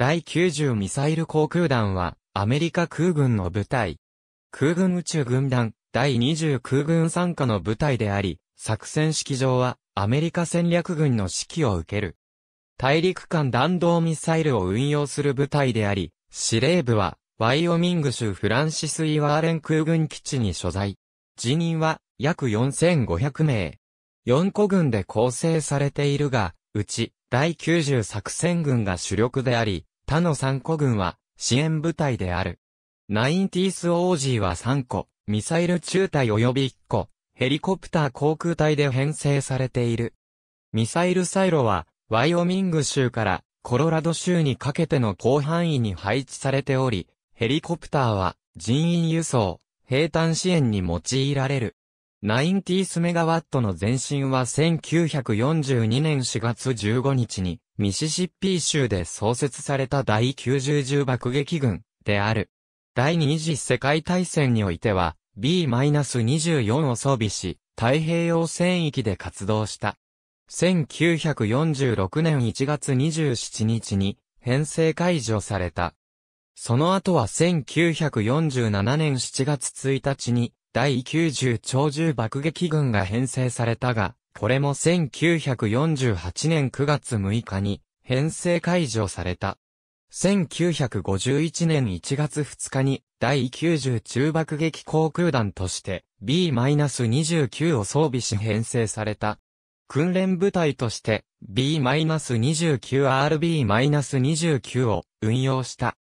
第90ミサイル航空団は、アメリカ空軍の部隊。空軍宇宙軍団、第20空軍参加の部隊であり、作戦式場は、アメリカ戦略軍の指揮を受ける。大陸間弾道ミサイルを運用する部隊であり、司令部は、ワイオミング州フランシス・イワーレン空軍基地に所在。辞任は、約4500名。4個軍で構成されているが、うち、第90作戦軍が主力であり、他の3個軍は、支援部隊である。ナインティースオージーは3個、ミサイル中隊及び1個、ヘリコプター航空隊で編成されている。ミサイルサイロは、ワイオミング州からコロラド州にかけての広範囲に配置されており、ヘリコプターは人員輸送、兵站支援に用いられる。ナイティースメガワットの前身は1942年4月15日にミシシッピー州で創設された第90重爆撃軍である。第二次世界大戦においては B-24 を装備し太平洋戦域で活動した。1946年1月27日に編成解除された。その後は1947年7月1日に第90超重爆撃軍が編成されたが、これも1948年9月6日に編成解除された。1951年1月2日に第90中爆撃航空団として B-29 を装備し編成された。訓練部隊として B-29RB-29 を運用した。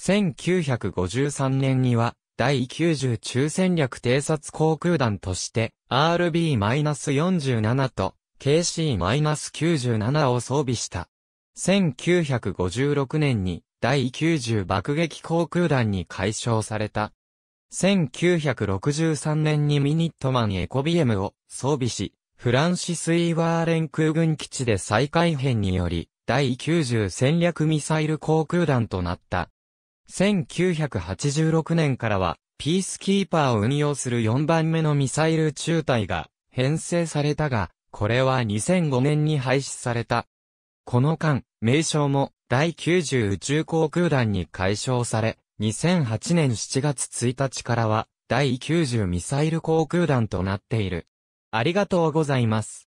1953年には第90中戦略偵察航空団として RB-47 と KC-97 を装備した。1956年に第90爆撃航空団に解消された。1963年にミニットマンエコビエムを装備し、フランシス・イーワーレン空軍基地で再改編により、第90戦略ミサイル航空団となった。1986年からは、ピースキーパーを運用する4番目のミサイル中隊が編成されたが、これは2005年に廃止された。この間、名称も第90宇宙航空団に解消され、2008年7月1日からは第90ミサイル航空団となっている。ありがとうございます。